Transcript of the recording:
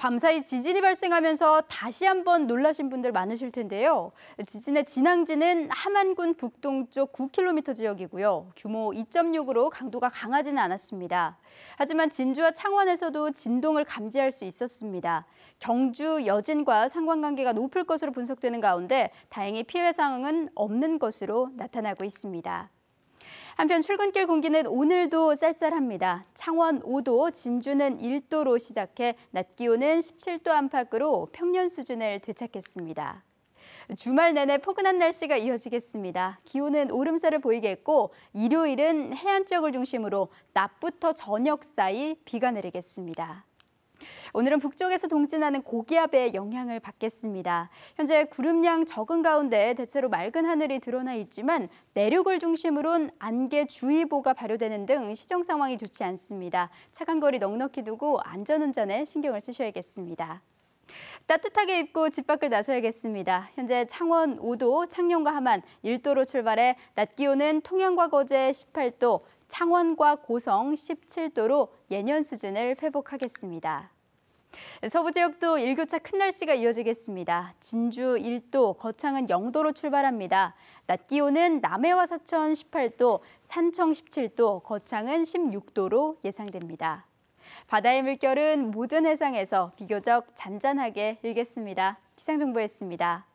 밤사이 지진이 발생하면서 다시 한번 놀라신 분들 많으실 텐데요. 지진의 진앙지는 함안군 북동쪽 9km 지역이고요. 규모 2.6으로 강도가 강하지는 않았습니다. 하지만 진주와 창원에서도 진동을 감지할 수 있었습니다. 경주 여진과 상관관계가 높을 것으로 분석되는 가운데 다행히 피해 상황은 없는 것으로 나타나고 있습니다. 한편 출근길 공기는 오늘도 쌀쌀합니다. 창원 5도, 진주는 1도로 시작해 낮 기온은 17도 안팎으로 평년 수준을 되찾겠습니다. 주말 내내 포근한 날씨가 이어지겠습니다. 기온은 오름세를 보이겠고 일요일은 해안 지역을 중심으로 낮부터 저녁 사이 비가 내리겠습니다. 오늘은 북쪽에서 동진하는 고기압의 영향을 받겠습니다. 현재 구름량 적은 가운데 대체로 맑은 하늘이 드러나 있지만 내륙을 중심으론 안개주의보가 발효되는 등 시정 상황이 좋지 않습니다. 차간 거리 넉넉히 두고 안전운전에 신경을 쓰셔야겠습니다. 따뜻하게 입고 집 밖을 나서야겠습니다. 현재 창원 5도, 창녕과 함안 1도로 출발해 낮 기온은 통영과 거제 18도, 창원과 고성 17도로 예년 수준을 회복하겠습니다. 서부 지역도 일교차 큰 날씨가 이어지겠습니다. 진주 1도, 거창은 0도로 출발합니다. 낮 기온은 남해와 사천 18도, 산청 17도, 거창은 16도로 예상됩니다. 바다의 물결은 모든 해상에서 비교적 잔잔하게 일겠습니다. 기상정보였습니다.